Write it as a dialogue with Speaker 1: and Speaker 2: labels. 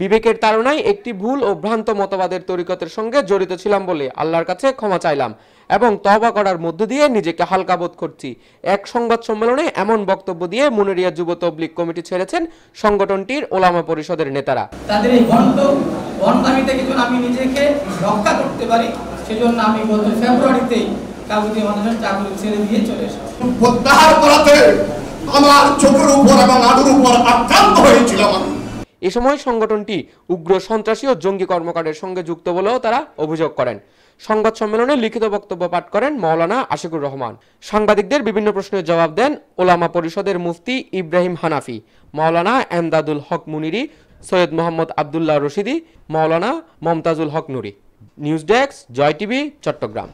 Speaker 1: বিবেকের তাড়নায় একটি ভুল ও ভ্রান্ত মতবাদের তরিকতের সঙ্গে জড়িত ছিলাম বলে আল্লাহর কাছে ক্ষমা চাইলাম এবং তবা করার মধ্য দিয়ে নিজেকে হালকা বোধ করছি এক সংবাদ সম্মেলনে এমন বক্তব্য দিয়ে মুনেরিয়া যুব তবলিক কমিটি ছেড়েছেন সংগঠনটির ওলামা পরিষদের নেতারা
Speaker 2: তাদের এই ঘন্ট ঘন্টামি থেকে আমি নিজেকে রক্ষা করতে পারি সেজন্য আমি গত ফেব্রুয়ারিতেই কাগজে মানুষের চাকরি ছেড়ে দিয়ে চলে এসেছি
Speaker 1: প্রত্যাহার করাতে আমার চোখের উপর এবং এ সময় সংগঠনটি উগ্র সন্ত্রাসী ও জঙ্গি কর্মকাণ্ডের সঙ্গে যুক্ত বলেও তারা অভিযোগ করেন সংবাদ সম্মেলনে লিখিত বক্তব্য পাঠ করেন মৌলানা আশিকুর রহমান সাংবাদিকদের বিভিন্ন প্রশ্নের জবাব দেন ওলামা পরিষদের Mufti Ibrahim Hanafi Maulana Emdadul Haque Muniri Syed Mohammad Abdullah Rashidi Maulana Momtazul Haque Nuri news desk Joy TV Chittagong